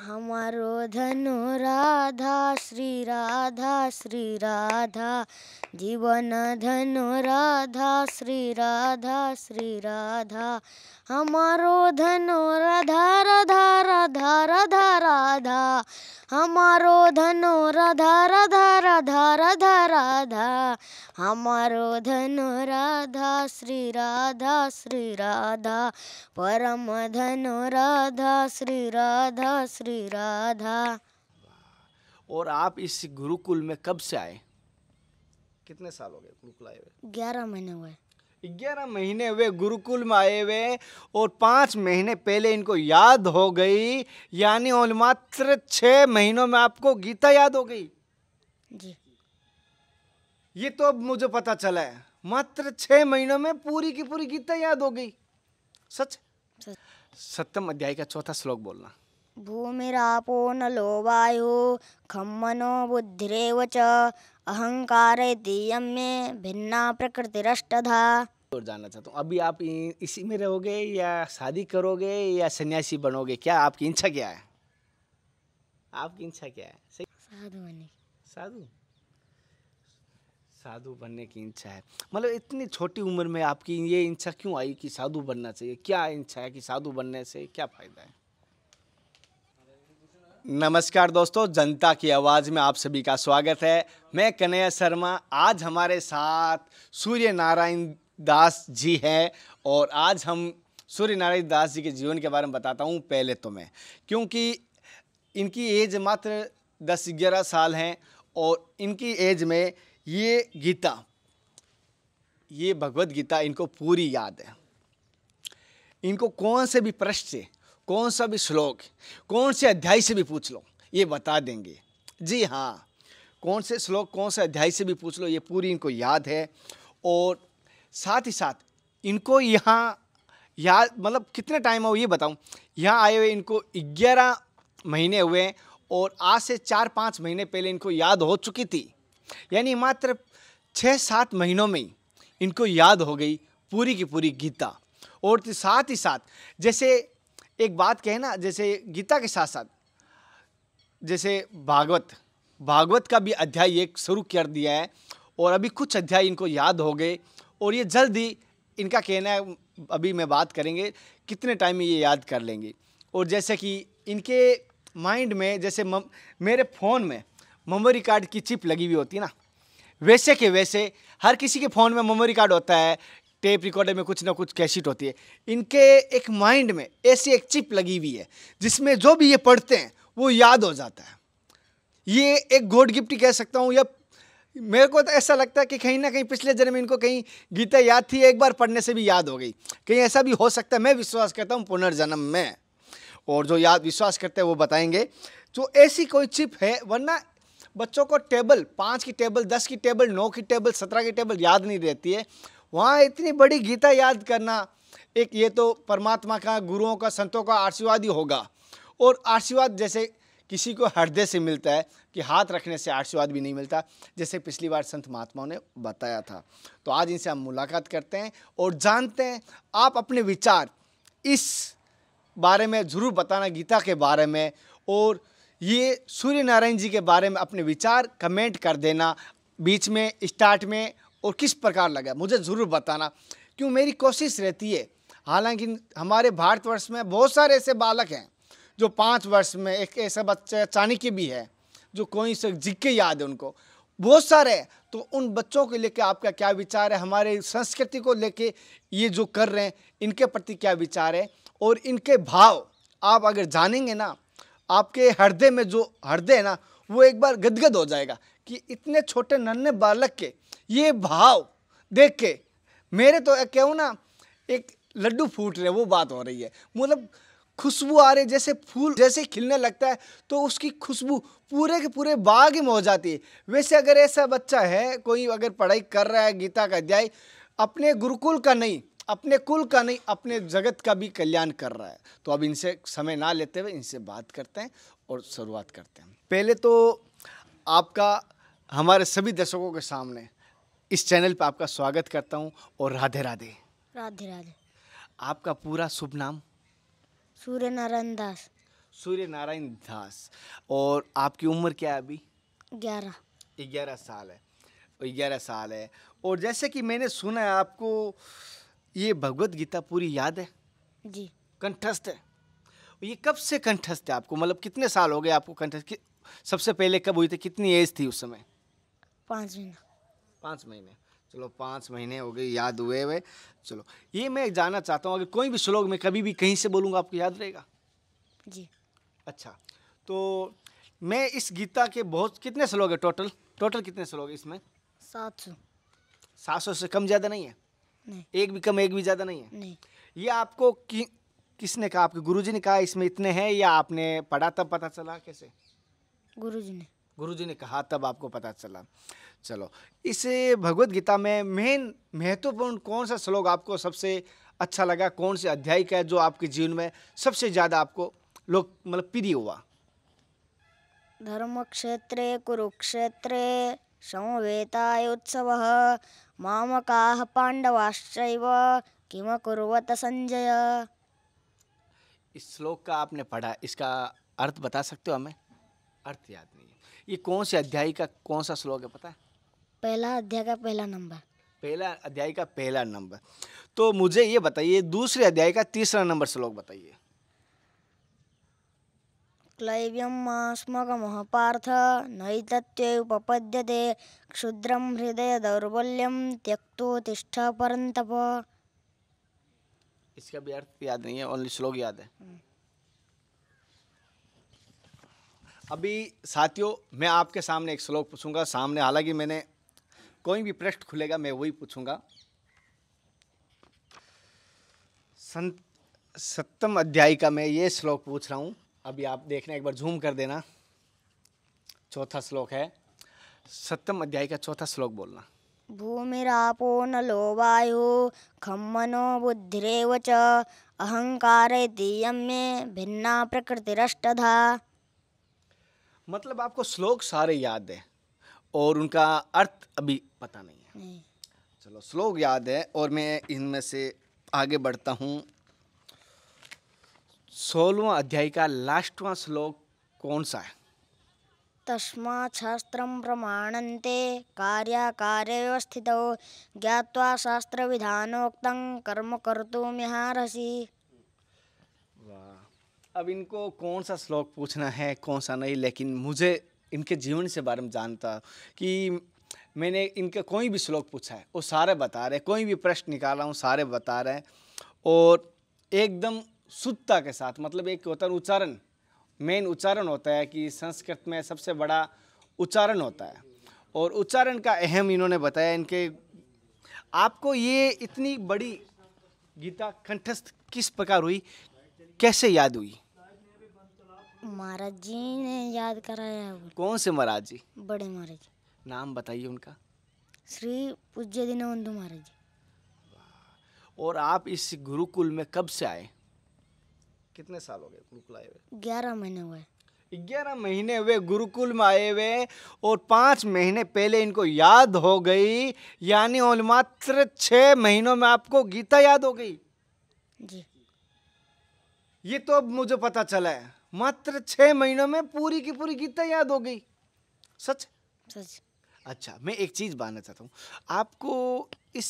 हमारो धनु राधा श्री राधा श्री राधा जीवन धनु राधा श्री राधा श्री राधा हमारो धनु राधा राधा राधा राधा राधा हमारो धनु राधा राधा राधा राधा राधा हमारो धनु राधा श्री राधा श्री राधा परम धनु राधा श्री राधा श्री श्री राधा और आप इस गुरुकुल में कब से आए कितने साल हो गए गुरुकुल आए हुए ग्यारह महीने हुए ग्यारह महीने हुए गुरुकुल में आए हुए और पाँच महीने पहले इनको याद हो गई यानी और मात्र छः महीनों में आपको गीता याद हो गई जी ये तो अब मुझे पता चला है मात्र छः महीनों में पूरी की पूरी गीता याद हो गई सच सत्यम अध्याय का चौथा श्लोक बोलना भूमिरापो न लो वायु खम्मनो बुद्धिरेव च अहंकार इयम में भिन्ना प्रकृतिरष्टधा और जानना चाहता हूँ अभी आप इसी में रहोगे या शादी करोगे या सन्यासी बनोगे क्या आपकी इच्छा क्या है आपकी इच्छा क्या है सही साधु बनने की साधु साधु बनने की इच्छा है मतलब इतनी छोटी उम्र में आपकी ये इच्छा क्यों आई कि साधु बनना चाहिए क्या इच्छा है कि साधु बनने से क्या फ़ायदा है नमस्कार दोस्तों जनता की आवाज़ में आप सभी का स्वागत है मैं कन्हैया शर्मा आज हमारे साथ सूर्य नारायण दास जी हैं और आज हम सूर्य नारायण दास जी के जीवन के बारे में बताता हूँ पहले तो मैं क्योंकि इनकी एज मात्र दस ग्यारह साल हैं और इनकी एज में ये गीता ये भगवत गीता इनको पूरी याद है इनको कौन से भी प्रश्न कौन सा भी श्लोक कौन से अध्याय से भी पूछ लो ये बता देंगे जी हाँ कौन से श्लोक कौन से अध्याय से भी पूछ लो ये पूरी इनको याद है और साथ ही साथ इनको यहाँ याद मतलब कितना टाइम हो ये बताऊँ यहाँ आए हुए इनको ग्यारह महीने हुए और आज से चार पाँच महीने पहले इनको याद हो चुकी थी यानी मात्र छः सात महीनों में ही इनको याद हो गई पूरी की पूरी गीता और साथ ही साथ जैसे एक बात कहें ना जैसे गीता के साथ साथ जैसे भागवत भागवत का भी अध्याय एक शुरू कर दिया है और अभी कुछ अध्याय इनको याद हो गए और ये जल्द ही इनका कहना है अभी मैं बात करेंगे कितने टाइम में ये याद कर लेंगे और जैसे कि इनके माइंड में जैसे मम, मेरे फ़ोन में मेमोरी कार्ड की चिप लगी हुई होती है ना वैसे के वैसे हर किसी के फ़ोन में मेमोरी कार्ड होता है टेप रिकॉर्डर में कुछ ना कुछ कैशिट होती है इनके एक माइंड में ऐसी एक चिप लगी हुई है जिसमें जो भी ये पढ़ते हैं वो याद हो जाता है ये एक गोड गिफ्ट कह सकता हूँ या मेरे को तो ऐसा लगता है कि कहीं ना कहीं पिछले जन्म इनको कहीं गीता याद थी एक बार पढ़ने से भी याद हो गई कहीं ऐसा भी हो सकता है मैं विश्वास करता हूँ पुनर्जन्म में और जो याद विश्वास करते हैं वो बताएंगे जो तो ऐसी कोई चिप है वरना बच्चों को टेबल पाँच की टेबल दस की टेबल नौ की टेबल सत्रह की टेबल याद नहीं रहती है वहाँ इतनी बड़ी गीता याद करना एक ये तो परमात्मा का गुरुओं का संतों का आशीर्वाद ही होगा और आशीर्वाद जैसे किसी को हृदय से मिलता है कि हाथ रखने से आशीर्वाद भी नहीं मिलता जैसे पिछली बार संत महात्माओं ने बताया था तो आज इनसे हम मुलाकात करते हैं और जानते हैं आप अपने विचार इस बारे में ज़रूर बताना गीता के बारे में और ये सूर्य नारायण जी के बारे में अपने विचार कमेंट कर देना बीच में स्टार्ट में और किस प्रकार लगा मुझे ज़रूर बताना क्यों मेरी कोशिश रहती है हालांकि हमारे भारतवर्ष में बहुत सारे ऐसे बालक हैं जो पाँच वर्ष में एक ऐसा बच्चा चाणक्य भी है जो कोई से जिक्के याद है उनको बहुत सारे तो उन बच्चों को लेकर आपका क्या विचार है हमारे संस्कृति को लेके ये जो कर रहे हैं इनके प्रति क्या विचार है और इनके भाव आप अगर जानेंगे ना आपके हृदय में जो हृदय है ना वो एक बार गदगद हो जाएगा कि इतने छोटे नन्हे बालक के ये भाव देख के मेरे तो कहूँ ना एक लड्डू फूट रहे वो बात हो रही है मतलब खुशबू आ रही जैसे फूल जैसे खिलने लगता है तो उसकी खुशबू पूरे के पूरे बाग में हो जाती है वैसे अगर ऐसा बच्चा है कोई अगर पढ़ाई कर रहा है गीता का अध्याय अपने गुरुकुल का नहीं अपने कुल का नहीं अपने जगत का भी कल्याण कर रहा है तो अब इनसे समय ना लेते हुए इनसे बात करते हैं और शुरुआत करते हैं पहले तो आपका हमारे सभी दर्शकों के सामने इस चैनल पर आपका स्वागत करता हूँ और राधे राधे राधे राधे आपका पूरा शुभ नाम सूर्य नारायण दास सूर्य नारायण दास और आपकी उम्र क्या है अभी ग्यारह ग्यारह साल है ग्यारह साल है और जैसे कि मैंने सुना है आपको ये भगवत गीता पूरी याद है जी कंठस्थ है ये कब से कंठस्थ है आपको मतलब कितने साल हो गए आपको कंठस्थ सबसे पहले कब हुई थी कितनी एज थी उस समय पाँच महीना पाँच महीने चलो पाँच महीने हो गए याद हुए हुए चलो ये मैं जानना चाहता हूँ अगर कोई भी श्लोक मैं कभी भी कहीं से बोलूँगा आपको याद रहेगा जी अच्छा तो मैं इस गीता के बहुत कितने श्लोक है टोटल टोटल कितने श्लोक है इसमें सात सौ सात सौ से कम ज़्यादा नहीं है नहीं एक भी कम एक भी ज़्यादा नहीं है नहीं ये आपको कि, किसने कहा आपके गुरुजी ने कहा इसमें इतने हैं या आपने पढ़ा तब पता चला कैसे गुरुजी ने गुरुजी ने कहा तब आपको पता चला चलो इस भगवत गीता में मेन महत्वपूर्ण कौन सा श्लोक आपको सबसे अच्छा लगा कौन से अध्याय का है जो आपके जीवन में सबसे ज़्यादा आपको लोग मतलब प्रिय हुआ धर्म कुरुक्षेत्र समवेताय उत्सव मामकाः पाण्डवाश्चैव किम कुर्वत संजय इस श्लोक का आपने पढ़ा इसका अर्थ बता सकते हो हमें अर्थ याद नहीं ये कौन से अध्याय का कौन सा श्लोक है पता है पहला अध्याय का पहला नंबर पहला अध्याय का पहला नंबर तो मुझे ये बताइए दूसरे अध्याय का तीसरा नंबर श्लोक बताइए महापार्थ अस्मकम पार्थ नई तत्वपद्यते क्षुद्रम हृदय दौर्बल्यम त्यक्तो तिष्ठ परंतप इसका भी अर्थ याद नहीं है ओनली श्लोक याद है हम्म। अभी साथियों मैं आपके सामने एक श्लोक पूछूंगा सामने हालांकि मैंने कोई भी प्रश्न खुलेगा मैं वही पूछूंगा संत सप्तम अध्याय का मैं ये श्लोक पूछ रहा हूँ अभी आप देखना एक बार झूम कर देना चौथा श्लोक है सप्तम अध्याय का चौथा श्लोक बोलना भूमिरापो न लोवायो खम्मनो बुद्धिरेव च अहंकार दीयम में भिन्ना प्रकृतिरष्टधा मतलब आपको श्लोक सारे याद है और उनका अर्थ अभी पता नहीं है नहीं। चलो श्लोक याद है और मैं इनमें से आगे बढ़ता हूँ सोलवा अध्याय का लास्टवा श्लोक कौन सा है तस्मा शास्त्र कार्य कार्य स्थितौ ज्ञावा शास्त्र विधानोक्त कर्म यहाँ अब इनको कौन सा श्लोक पूछना है कौन सा नहीं लेकिन मुझे इनके जीवन से बारे में जानता कि मैंने इनका कोई भी श्लोक पूछा है वो सारे बता रहे कोई भी प्रश्न निकाला हूँ सारे बता रहे और एकदम शुद्धता के साथ मतलब एक होता है उच्चारण मेन उच्चारण होता है कि संस्कृत में सबसे बड़ा उच्चारण होता है और उच्चारण का अहम इन्होंने बताया इनके आपको ये इतनी बड़ी गीता कंठस्थ किस प्रकार हुई कैसे याद हुई महाराज जी ने याद कराया है कौन से महाराज जी बड़े महाराज जी नाम बताइए उनका श्री पूज्य दीनबंधु महाराज जी और आप इस गुरुकुल में कब से आए कितने साल हो गए गुरुकुल आए हुए ग्यारह महीने हुए ग्यारह महीने हुए गुरुकुल में आए हुए और पाँच महीने पहले इनको याद हो गई यानी और मात्र छः महीनों में आपको गीता याद हो गई जी ये तो अब मुझे पता चला है मात्र छः महीनों में पूरी की पूरी गीता याद हो गई सच सच अच्छा मैं एक चीज़ मानना चाहता हूँ आपको इस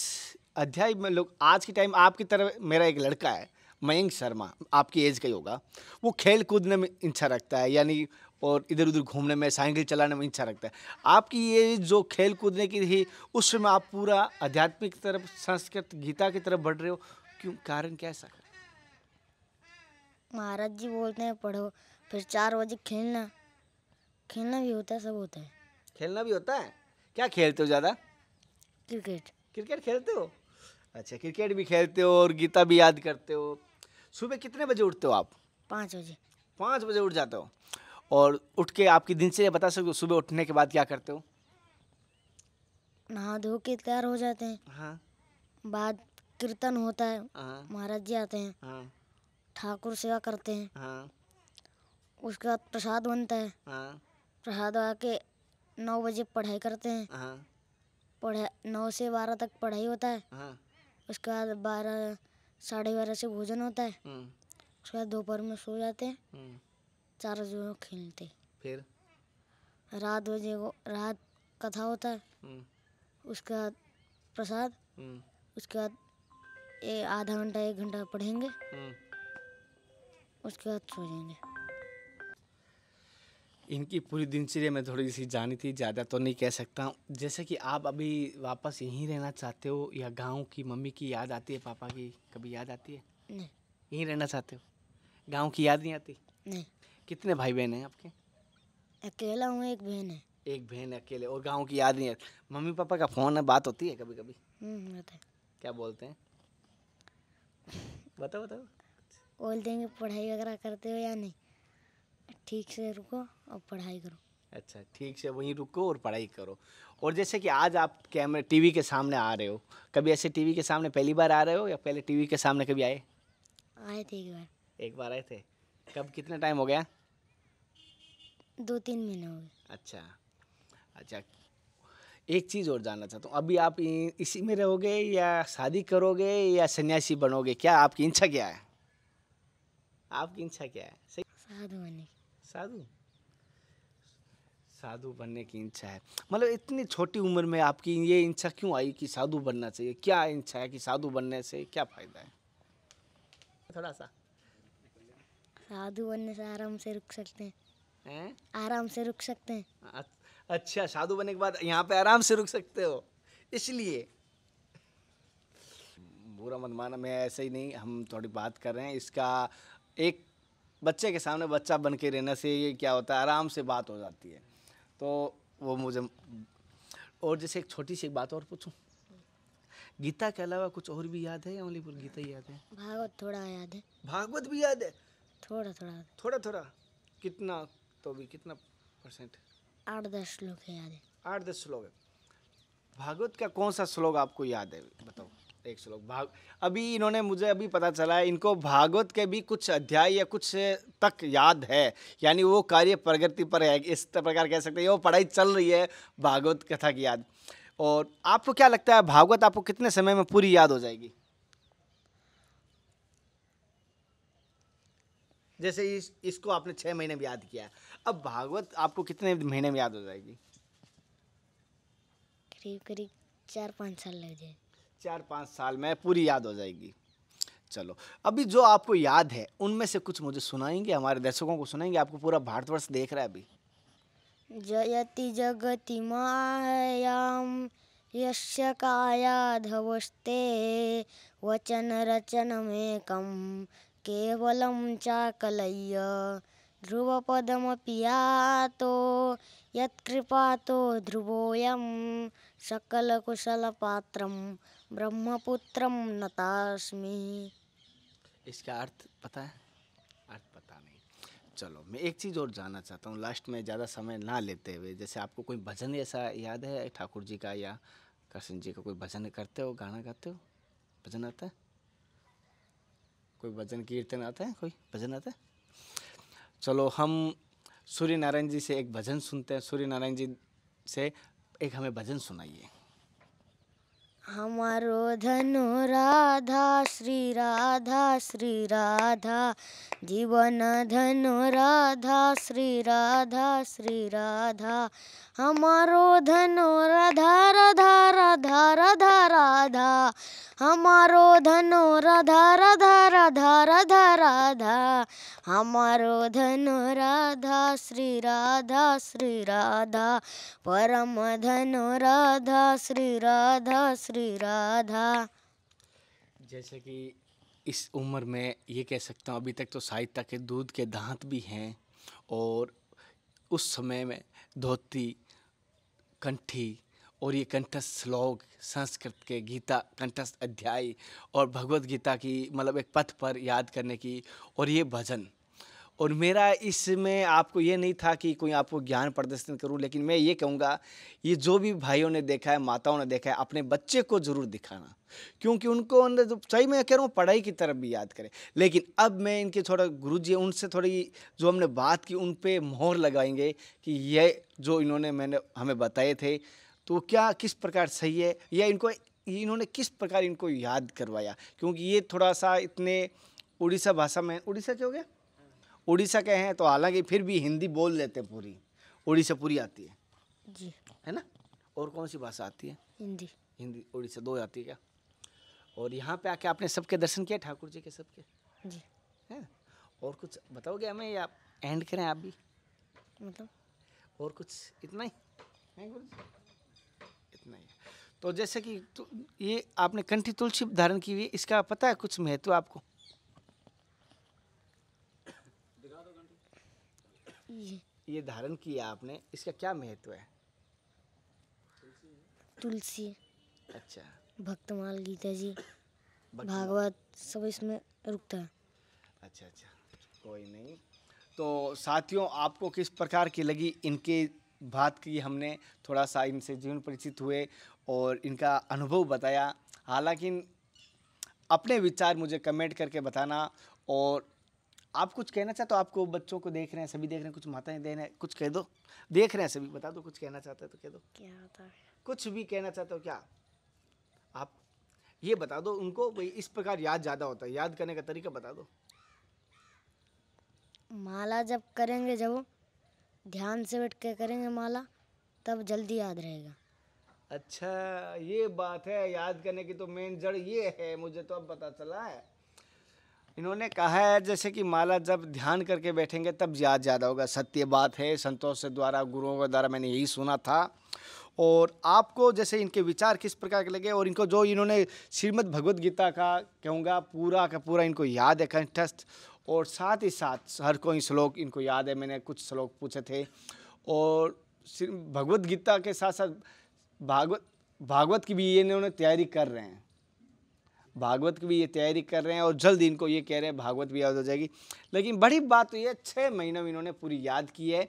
अध्याय में लोग आज के टाइम आपकी तरह मेरा एक लड़का है मयंक शर्मा आपकी एज का ही होगा वो खेल कूदने में इच्छा रखता है यानी और इधर उधर घूमने में साइकिल चलाने में इच्छा रखता है आपकी ये जो खेल कूदने की थी उसमें आप पूरा आध्यात्मिक तरफ संस्कृत गीता की तरफ बढ़ रहे हो क्यों कारण क्या है सर महाराज जी बोलते हैं पढ़ो फिर चार बजे खेलना खेलना भी होता है सब होता है खेलना भी होता है क्या खेलते हो ज़्यादा क्रिकेट क्रिकेट खेलते हो अच्छा क्रिकेट भी खेलते हो और गीता भी याद करते हो सुबह कितने बजे उठते हो आप पाँच बजे पाँच बजे उठ जाते हो और उठ के आपकी दिनचर्या बता सकते हो सुबह उठने के बाद क्या करते हो नहा धो के तैयार हो जाते हैं हाँ बाद कीर्तन होता है हाँ महाराज जी आते हैं हाँ ठाकुर सेवा करते हैं हाँ उसके बाद प्रसाद बनता है हाँ प्रसाद आके नौ बजे पढ़ाई करते हैं हाँ पढ़ा नौ से बारह तक पढ़ाई होता है हाँ उसके बाद बारह साढ़े बारह से भोजन होता है हम्म। उसके बाद दोपहर में सो जाते हैं हम्म। चार बजे खेलते फिर रात बजे को रात कथा होता है हम्म। उसके बाद प्रसाद उसके बाद ये आधा घंटा एक घंटा पढ़ेंगे उसके बाद सो जाएंगे इनकी पूरी दिनचर्या में थोड़ी सी जानी थी ज़्यादा तो नहीं कह सकता जैसे कि आप अभी वापस यहीं रहना चाहते हो या गांव की मम्मी की याद आती है पापा की कभी याद आती है नहीं यहीं रहना चाहते हो गांव की याद नहीं आती नहीं कितने भाई बहन हैं आपके अकेला हूँ एक बहन है एक बहन अकेले और गाँव की याद नहीं आती मम्मी पापा का फ़ोन है बात होती है कभी कभी हम्म, क्या बोलते हैं बताओ बताओ बोल देंगे पढ़ाई वगैरह करते हो या नहीं ठीक से रुको और पढ़ाई करो अच्छा ठीक से वहीं रुको और पढ़ाई करो और जैसे कि आज आप कैमरे टीवी के सामने आ रहे हो कभी ऐसे टीवी के सामने पहली बार आ रहे हो या पहले टीवी के सामने कभी आए आए थे एक बार एक बार आए थे कब कितना टाइम हो गया दो तीन महीने हो गए अच्छा अच्छा एक चीज़ और जानना चाहता हूँ अभी आप इसी में रहोगे या शादी करोगे या सन्यासी बनोगे क्या आपकी इच्छा क्या है आपकी इच्छा क्या है सही साधु बनने की साधु साधु बनने की इच्छा है मतलब इतनी छोटी उम्र में आपकी ये इच्छा क्यों आई कि साधु बनना चाहिए क्या इच्छा है कि साधु बनने से क्या फ़ायदा है थोड़ा सा साधु बनने से आराम से रुक सकते हैं है? आराम से रुक सकते हैं अच्छा साधु बनने के बाद यहाँ पे आराम से रुक सकते हो इसलिए बुरा मत माना मैं ऐसे ही नहीं हम थोड़ी बात कर रहे हैं इसका एक बच्चे के सामने बच्चा बन के रहने से ये क्या होता है आराम से बात हो जाती है तो वो मुझे और जैसे एक छोटी सी बात और पूछूं गीता के अलावा कुछ और भी याद है या ओनली गीता ही याद है भागवत थोड़ा याद है भागवत भी याद है थोड़ा थोड़ा थोड़ा थोड़ा कितना तो भी कितना परसेंट आठ दस श्लोक है याद है आठ दस श्लोक है भागवत का कौन सा श्लोक आपको याद है बताओ एक श्लोक भाग अभी इन्होंने मुझे अभी पता चला है इनको भागवत के भी कुछ अध्याय या कुछ तक याद है यानी वो कार्य प्रगति पर है इस प्रकार कह सकते हैं वो पढ़ाई चल रही है भागवत कथा की याद और आपको क्या लगता है भागवत आपको कितने समय में पूरी याद हो जाएगी जैसे इस इसको आपने छः महीने में याद किया अब भागवत आपको कितने महीने में याद हो जाएगी करीब करीब चार पाँच साल लग जाए चार पाँच साल में पूरी याद हो जाएगी चलो अभी जो आपको याद है उनमें से कुछ मुझे सुनाएंगे हमारे दर्शकों को सुनाएंगे आपको पूरा भारतवर्ष देख रहा है अभी जयति जगति मायाम यश काया धवस्ते वचन रचन में कम केवलम चाकलय ध्रुव पदम पिया तो यत्कृपा तो ध्रुवोयम सकल कुशल पात्रम ब्रह्मपुत्रम नतास्मि इसका अर्थ पता है अर्थ पता नहीं चलो मैं एक चीज़ और जानना चाहता हूँ लास्ट में ज़्यादा समय ना लेते हुए जैसे आपको कोई भजन ऐसा याद है ठाकुर जी का या कृष्ण जी का कोई भजन करते हो गाना गाते हो भजन आता है कोई भजन कीर्तन आता है कोई भजन आता है चलो हम सूर्य नारायण जी से एक भजन सुनते हैं सूर्य नारायण जी से एक हमें भजन सुनाइए हमारो धनु राधा श्री राधा श्री राधा जीवन धनु राधा श्री राधा श्री राधा हमारो धन राधा राधा राधा राधा राधा हमारो धन राधा राधा राधा राधा राधा हमारो धन राधा श्री राधा श्री राधा परम धन राधा श्री राधा श्री राधा जैसे कि इस उम्र में ये कह सकता हूँ अभी तक तो साहित्य के दूध के दांत भी हैं और उस समय में धोती कंठी और ये कंठस्थ श्लोक संस्कृत के गीता कंठस्थ अध्याय और भगवत गीता की मतलब एक पथ पर याद करने की और ये भजन और मेरा इसमें आपको ये नहीं था कि कोई आपको ज्ञान प्रदर्शन करूं लेकिन मैं ये कहूँगा ये जो भी भाइयों ने देखा है माताओं ने देखा है अपने बच्चे को ज़रूर दिखाना क्योंकि उनको अंदर जो सही मैं कह रहा हूँ पढ़ाई की तरफ भी याद करें लेकिन अब मैं इनके थोड़ा गुरु जी उनसे थोड़ी जो हमने बात की उन पर मोहर लगाएंगे कि ये जो इन्होंने मैंने हमें बताए थे तो क्या किस प्रकार सही है या इनको इन्होंने किस प्रकार इनको याद करवाया क्योंकि ये थोड़ा सा इतने उड़ीसा भाषा में उड़ीसा क्यों हो गया उड़ीसा के हैं तो हालांकि फिर भी हिंदी बोल लेते हैं पूरी उड़ीसा पूरी आती है जी है ना और कौन सी भाषा आती है हिंदी हिंदी उड़ीसा दो आती है क्या और यहाँ पे आके आपने सबके दर्शन किया ठाकुर जी के सबके जी है और कुछ बताओगे हमें या एंड करें आप भी मतलब और कुछ इतना ही इतना ही तो जैसे कि तो ये आपने कंठी तुलसी धारण की हुई इसका पता है कुछ महत्व आपको ये धारण किया आपने इसका क्या महत्व है तुलसी अच्छा भक्तमाल गीता जी भागवत सब इसमें रुकता है अच्छा अच्छा कोई नहीं तो साथियों आपको किस प्रकार की लगी इनके बात की हमने थोड़ा सा इनसे जीवन परिचित हुए और इनका अनुभव बताया हालांकि अपने विचार मुझे कमेंट करके बताना और आप कुछ कहना चाहते हो आपको बच्चों को देख रहे हैं सभी देख रहे हैं कुछ माताएं है कुछ कह दो देख रहे हैं सभी बता दो कुछ कहना चाहते हैं तो कह दो क्या होता है कुछ भी कहना चाहते हो क्या आप ये बता दो उनको भाई इस प्रकार याद ज़्यादा होता है याद करने का तरीका बता दो माला जब करेंगे जब ध्यान से बैठ के करेंगे माला तब जल्दी याद रहेगा अच्छा ये बात है याद करने की तो मेन जड़ ये है मुझे तो अब पता चला है इन्होंने कहा है जैसे कि माला जब ध्यान करके बैठेंगे तब याद ज़्यादा होगा सत्य बात है संतोष से द्वारा गुरुओं के द्वारा मैंने यही सुना था और आपको जैसे इनके विचार किस प्रकार के लगे और इनको जो इन्होंने श्रीमद् भगवद गीता का कहूँगा पूरा का पूरा इनको याद है कंठस्थ और साथ ही साथ हर कोई श्लोक इनको याद है मैंने कुछ श्लोक पूछे थे और भगवद गीता के साथ साथ भागवत भागवत की भी ये इन्होंने तैयारी कर रहे हैं भागवत की भी ये तैयारी कर रहे हैं और जल्द इनको ये कह रहे हैं भागवत भी याद हो जाएगी लेकिन बड़ी बात तो ये छः महीनों में इन्होंने पूरी याद की है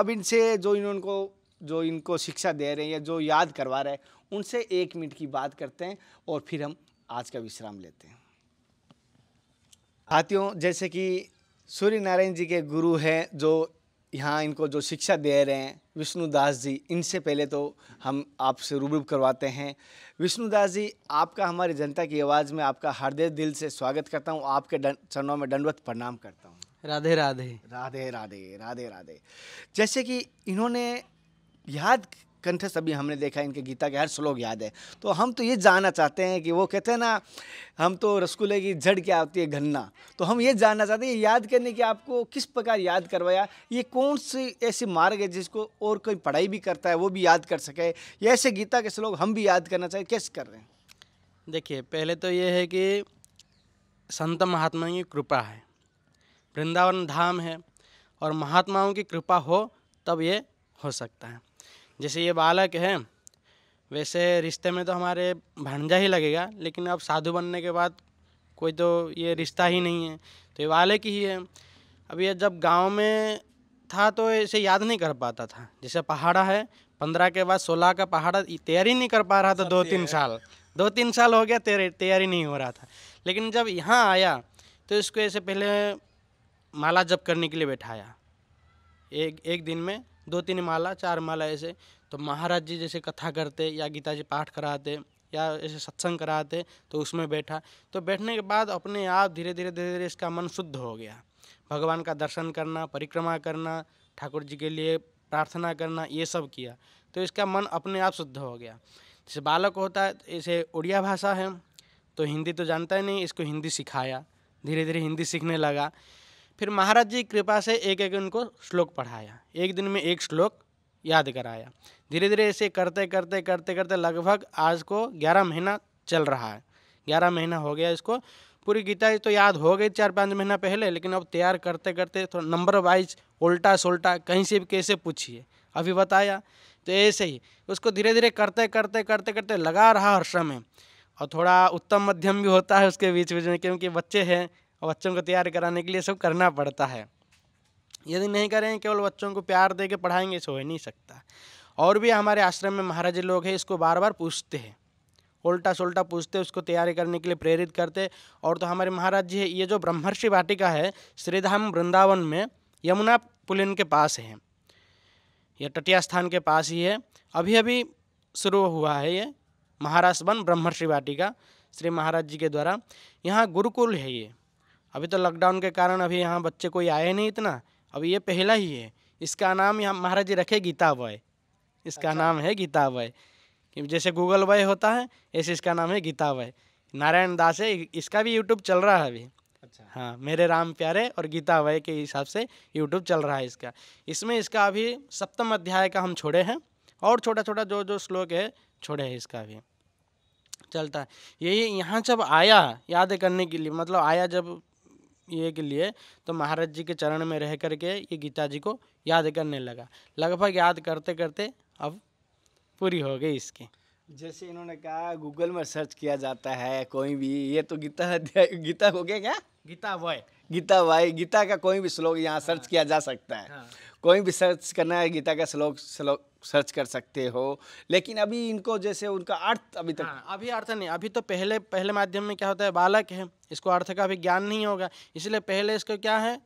अब इनसे जो को जो इनको शिक्षा दे रहे हैं या जो याद करवा रहे हैं उनसे एक मिनट की बात करते हैं और फिर हम आज का विश्राम लेते हैं हाथियों जैसे कि सूर्य नारायण जी के गुरु हैं जो यहाँ इनको जो शिक्षा दे रहे हैं विष्णुदास जी इनसे पहले तो हम आपसे रूबरू करवाते हैं विष्णुदास जी आपका हमारी जनता की आवाज़ में आपका हृदय दिल से स्वागत करता हूँ आपके चरणों में दंडवत प्रणाम करता हूँ राधे राधे राधे राधे राधे राधे जैसे कि इन्होंने याद कंठ सभी हमने देखा इनके गीता के हर श्लोक याद है तो हम तो ये जानना चाहते हैं कि वो कहते हैं ना हम तो रसगुल्ले की जड़ क्या होती है घन्ना तो हम ये जानना चाहते हैं याद करने की आपको किस प्रकार याद करवाया ये कौन सी ऐसी मार्ग है जिसको और कोई पढ़ाई भी करता है वो भी याद कर सके या ऐसे गीता के श्लोक हम भी याद करना चाहिए कैसे कर रहे हैं देखिए पहले तो ये है कि संत महात्मा की कृपा है वृंदावन धाम है और महात्माओं की कृपा हो तब ये हो सकता है जैसे ये बालक है वैसे रिश्ते में तो हमारे भांजा ही लगेगा लेकिन अब साधु बनने के बाद कोई तो ये रिश्ता ही नहीं है तो ये बालक ही है अब ये जब गांव में था तो इसे याद नहीं कर पाता था जैसे पहाड़ा है पंद्रह के बाद सोलह का पहाड़ा तैयारी नहीं कर पा रहा था दो तीन साल दो तीन साल हो गया तैयारी नहीं हो रहा था लेकिन जब यहाँ आया तो इसको ऐसे पहले माला जप करने के लिए बैठाया एक एक दिन में दो तीन माला चार माला ऐसे तो महाराज जी जैसे कथा करते या गीता जी पाठ कराते या ऐसे सत्संग कराते तो उसमें बैठा तो बैठने के बाद अपने आप धीरे धीरे धीरे धीरे इसका मन शुद्ध हो गया भगवान का दर्शन करना परिक्रमा करना ठाकुर जी के लिए प्रार्थना करना ये सब किया तो इसका मन अपने आप शुद्ध हो गया जैसे बालक होता है ऐसे उड़िया भाषा है तो हिंदी तो जानता ही नहीं इसको हिंदी सिखाया धीरे धीरे हिंदी सीखने लगा फिर महाराज जी की कृपा से एक एक उनको श्लोक पढ़ाया एक दिन में एक श्लोक याद कराया धीरे धीरे ऐसे करते करते करते करते लगभग आज को ग्यारह महीना चल रहा है ग्यारह महीना हो गया इसको पूरी गीता तो याद हो गई चार पाँच महीना पहले लेकिन अब तैयार करते करते थोड़ा नंबर वाइज उल्टा सोल्टा कहीं से भी कैसे पूछिए अभी बताया तो ऐसे ही उसको धीरे धीरे करते करते करते करते लगा रहा हर समय और थोड़ा उत्तम मध्यम भी होता है उसके बीच बीच में क्योंकि बच्चे हैं और बच्चों को तैयार कराने के लिए सब करना पड़ता है यदि नहीं करें केवल बच्चों को प्यार दे के पढ़ाएंगे सो ही नहीं सकता और भी हमारे आश्रम में महाराज लोग हैं इसको बार बार पूछते हैं उल्टा सुल्टा पूछते उसको तैयारी करने के लिए प्रेरित करते और तो हमारे महाराज जी ये जो ब्रह्मर्षि वाटिका है श्रीधाम वृंदावन में यमुना पुलिन के पास है यह टटिया स्थान के पास ही है अभी अभी शुरू हुआ है ये महाराष्ट्र वन ब्रह्मर्षि वाटिका श्री महाराज जी के द्वारा यहाँ गुरुकुल है ये अभी तो लॉकडाउन के कारण अभी यहाँ बच्चे कोई आए नहीं इतना अभी ये पहला ही है इसका नाम यहाँ महाराज जी रखे गीता बॉय इसका अच्छा। नाम है गीता बॉय जैसे गूगल बॉय होता है ऐसे इसका नाम है गीता बॉय नारायण दास है इसका भी यूट्यूब चल रहा है अभी अच्छा हाँ मेरे राम प्यारे और गीता बॉय के हिसाब से यूट्यूब चल रहा है इसका इसमें इसका अभी सप्तम अध्याय का हम छोड़े हैं और छोटा छोटा जो जो श्लोक है छोड़े हैं इसका भी चलता है यही यहाँ जब आया याद करने के लिए मतलब आया जब ये के लिए तो महाराज जी के चरण में रह करके ये गीता जी को याद करने लगा लगभग याद करते करते अब पूरी हो गई इसकी जैसे इन्होंने कहा गूगल में सर्च किया जाता है कोई भी ये तो गीता गीता हो गया क्या गीता वॉय गीता वाई गीता का कोई भी श्लोक यहाँ सर्च हाँ। किया जा सकता है हाँ। कोई भी सर्च करना है गीता का श्लोक श्लोक सर्च कर सकते हो लेकिन अभी इनको जैसे उनका अर्थ अभी तक हाँ, अभी अर्थ नहीं अभी तो पहले पहले माध्यम में क्या होता है बालक है इसको अर्थ का अभी ज्ञान नहीं होगा इसलिए पहले इसको क्या है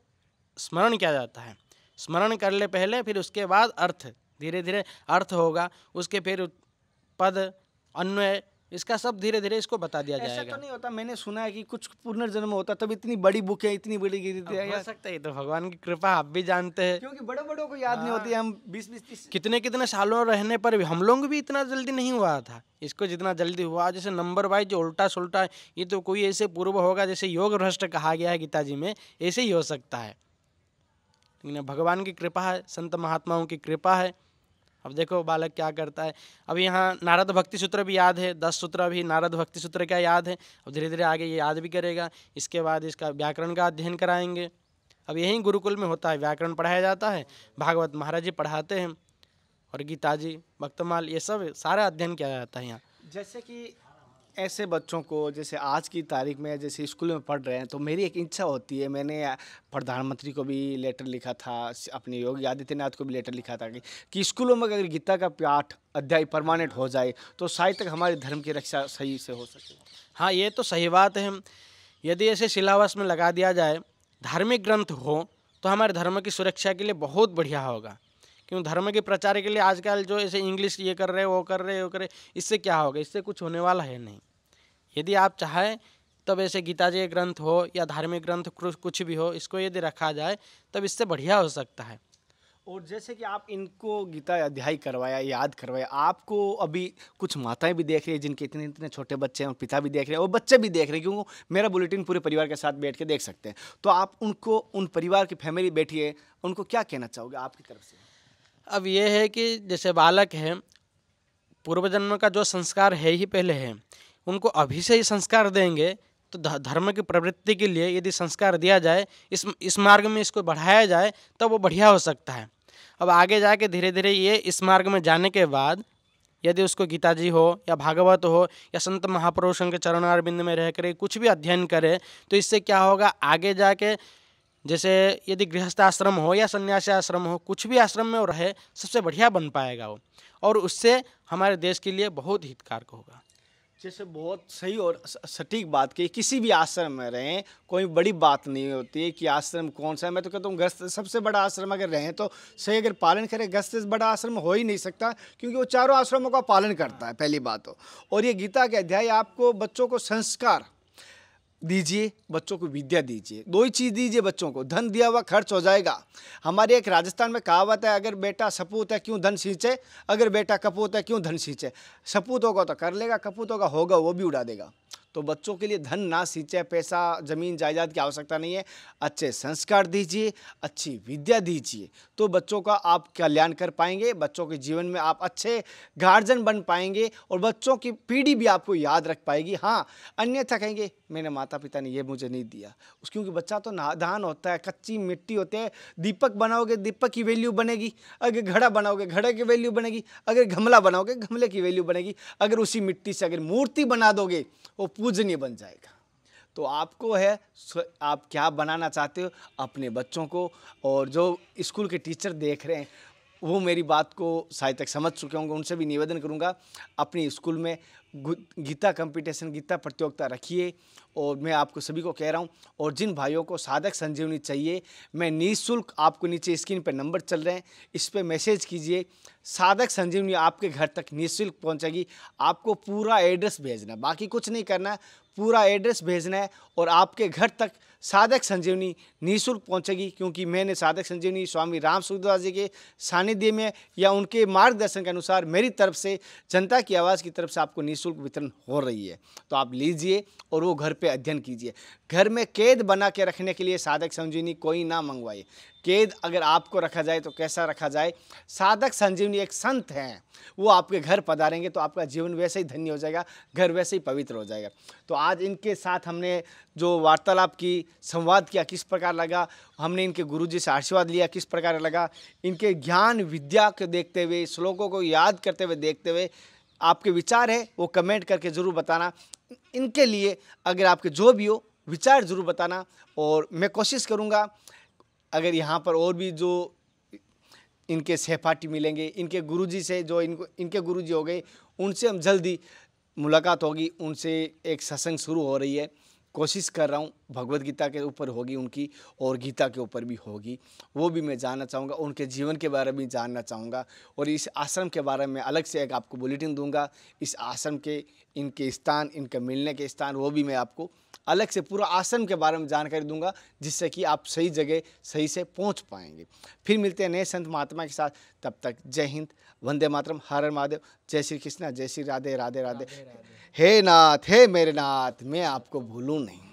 स्मरण किया जाता है स्मरण कर ले पहले फिर उसके बाद अर्थ धीरे धीरे अर्थ होगा उसके फिर पद अन्वय इसका सब धीरे धीरे इसको बता दिया जाएगा ऐसा तो नहीं होता मैंने सुना है कि कुछ पुनर्जन्म होता तब इतनी बड़ी बुक है इतनी बड़ी थी हो सकता है तो भगवान की कृपा आप भी जानते हैं क्योंकि बड़े बड़ों को याद नहीं होती हाँ। हम बीस बीस तीस कितने कितने सालों रहने पर भी हम लोग भी इतना जल्दी नहीं हुआ था इसको जितना जल्दी हुआ जैसे नंबर वाइज जो उल्टा सुलटा ये तो कोई ऐसे पूर्व होगा जैसे योग भ्रष्ट कहा गया है गीताजी में ऐसे ही हो सकता है भगवान की कृपा है संत महात्माओं की कृपा है अब देखो बालक क्या करता है अब यहाँ नारद भक्ति सूत्र भी याद है दस सूत्र अभी नारद भक्ति सूत्र का याद है अब धीरे धीरे आगे ये याद भी करेगा इसके बाद इसका व्याकरण का अध्ययन कराएंगे अब यही गुरुकुल में होता है व्याकरण पढ़ाया जाता है भागवत महाराज जी पढ़ाते हैं और गीताजी भक्तमाल ये सब सारा अध्ययन किया जाता है यहाँ जैसे कि ऐसे बच्चों को जैसे आज की तारीख में जैसे स्कूल में पढ़ रहे हैं तो मेरी एक इच्छा होती है मैंने प्रधानमंत्री को भी लेटर लिखा था अपने योगी आदित्यनाथ को भी लेटर लिखा था कि, कि स्कूलों में अगर गीता का पाठ अध्याय परमानेंट हो जाए तो शायद तक हमारे धर्म की रक्षा सही से हो सके हाँ ये तो सही बात है यदि ऐसे सिलावस में लगा दिया जाए धार्मिक ग्रंथ हो तो हमारे धर्म की सुरक्षा के लिए बहुत बढ़िया होगा क्यों धर्म के प्रचार के लिए आजकल जो ऐसे इंग्लिश ये कर रहे वो कर रहे वो कर रहे इससे क्या होगा इससे कुछ होने वाला है नहीं यदि आप चाहें तब ऐसे गीताजी ग्रंथ हो या धार्मिक ग्रंथ कुछ भी हो इसको यदि रखा जाए तब इससे बढ़िया हो सकता है और जैसे कि आप इनको गीता अध्याय करवाया याद करवाया आपको अभी कुछ माताएं भी देख रही है जिनके इतने इतने छोटे बच्चे हैं और पिता भी देख रहे हैं और बच्चे भी देख रहे हैं क्योंकि मेरा बुलेटिन पूरे परिवार के साथ बैठ के देख सकते हैं तो आप उनको उन परिवार की फैमिली बैठिए उनको क्या कहना चाहोगे आपकी तरफ से अब ये है कि जैसे बालक है पूर्व जन्म का जो संस्कार है ही पहले है उनको अभी से ही संस्कार देंगे तो धर्म की प्रवृत्ति के लिए यदि संस्कार दिया जाए इस इस मार्ग में इसको बढ़ाया जाए तब तो वो बढ़िया हो सकता है अब आगे जाके धीरे धीरे ये इस मार्ग में जाने के बाद यदि उसको गीता जी हो या भागवत हो या संत महापुरुषों के चरणार में रह कर कुछ भी अध्ययन करे तो इससे क्या होगा आगे जाके जैसे यदि गृहस्थ आश्रम हो या सन्यासी आश्रम हो कुछ भी आश्रम में वो रहे सबसे बढ़िया बन पाएगा वो और उससे हमारे देश के लिए बहुत हितकारक होगा जैसे बहुत सही और सटीक बात की किसी भी आश्रम में रहें कोई बड़ी बात नहीं होती है कि आश्रम कौन सा है मैं तो कहता हूँ ग्रस्त सबसे बड़ा आश्रम अगर रहें तो सही अगर पालन करें ग्रस्त से बड़ा आश्रम हो ही नहीं सकता क्योंकि वो चारों आश्रमों का पालन करता है पहली बात तो और ये गीता के अध्याय आपको बच्चों को संस्कार दीजिए बच्चों को विद्या दीजिए दो ही चीज़ दीजिए बच्चों को धन दिया हुआ खर्च हो जाएगा हमारे एक राजस्थान में कहावत है अगर बेटा सपूत है क्यों धन सींचे अगर बेटा कपूत है क्यों धन सींचे सपूत होगा तो कर लेगा कपूत होगा होगा वो भी उड़ा देगा तो बच्चों के लिए धन ना सिंचय पैसा ज़मीन जायदाद की आवश्यकता नहीं है अच्छे संस्कार दीजिए अच्छी विद्या दीजिए तो बच्चों का आप कल्याण कर पाएंगे बच्चों के जीवन में आप अच्छे गार्जियन बन पाएंगे और बच्चों की पीढ़ी भी आपको याद रख पाएगी हाँ अन्यथा कहेंगे मेरे माता पिता ने ये मुझे नहीं दिया उस क्योंकि बच्चा तो नादान होता है कच्ची मिट्टी होते हैं दीपक बनाओगे दीपक की वैल्यू बनेगी अगर घड़ा बनाओगे घड़े की वैल्यू बनेगी अगर गमला बनाओगे गमले की वैल्यू बनेगी अगर उसी मिट्टी से अगर मूर्ति बना दोगे वो पूजनीय बन जाएगा तो आपको है आप क्या बनाना चाहते हो अपने बच्चों को और जो स्कूल के टीचर देख रहे हैं वो मेरी बात को शायद तक समझ चुके होंगे उनसे भी निवेदन करूंगा अपने स्कूल में गीता कंपटीशन गीता प्रतियोगिता रखिए और मैं आपको सभी को कह रहा हूँ और जिन भाइयों को साधक संजीवनी चाहिए मैं निःशुल्क आपको नीचे स्क्रीन पर नंबर चल रहे हैं इस पर मैसेज कीजिए साधक संजीवनी आपके घर तक निःशुल्क पहुँचेगी आपको पूरा एड्रेस भेजना बाकी कुछ नहीं करना पूरा एड्रेस भेजना है और आपके घर तक साधक संजीवनी निःशुल्क पहुँचेगी क्योंकि मैंने साधक संजीवनी स्वामी राम सुखदास जी के सानिध्य में या उनके मार्गदर्शन के अनुसार मेरी तरफ से जनता की आवाज़ की तरफ से आपको निःशुल्क वितरण हो रही है तो आप लीजिए और वो घर पे अध्ययन कीजिए घर में कैद बना के रखने के लिए साधक संजीवनी कोई ना मंगवाइए कैद अगर आपको रखा जाए तो कैसा रखा जाए साधक संजीवनी एक संत हैं वो आपके घर पधारेंगे तो आपका जीवन वैसे ही धन्य हो जाएगा घर वैसे ही पवित्र हो जाएगा तो आज इनके साथ हमने जो वार्तालाप की संवाद किया किस प्रकार लगा हमने इनके गुरु जी से आशीर्वाद लिया किस प्रकार लगा इनके ज्ञान विद्या को देखते हुए श्लोकों को याद करते हुए देखते हुए आपके विचार है वो कमेंट करके ज़रूर बताना इनके लिए अगर आपके जो भी हो विचार ज़रूर बताना और मैं कोशिश करूँगा अगर यहाँ पर और भी जो इनके सहपाठी मिलेंगे इनके गुरुजी से जो इनको इनके गुरुजी हो गए उनसे हम जल्दी मुलाकात होगी उनसे एक सत्संग शुरू हो रही है कोशिश कर रहा हूँ भगवत गीता के ऊपर होगी उनकी और गीता के ऊपर भी होगी वो भी मैं जानना चाहूँगा उनके जीवन के बारे में भी जानना चाहूँगा और इस आश्रम के बारे में अलग से एक आपको बुलेटिन दूंगा इस आश्रम के इनके स्थान इनके मिलने के स्थान वो भी मैं आपको अलग से पूरा आश्रम के बारे में जानकारी दूंगा जिससे कि आप सही जगह सही से पहुँच पाएंगे फिर मिलते हैं नए संत महात्मा के साथ तब तक जय हिंद वंदे मातरम हर महादेव जय श्री कृष्णा जय श्री राधे राधे, राधे, राधे। हे नाथ हे मेरे नाथ मैं आपको भूलूँ नहीं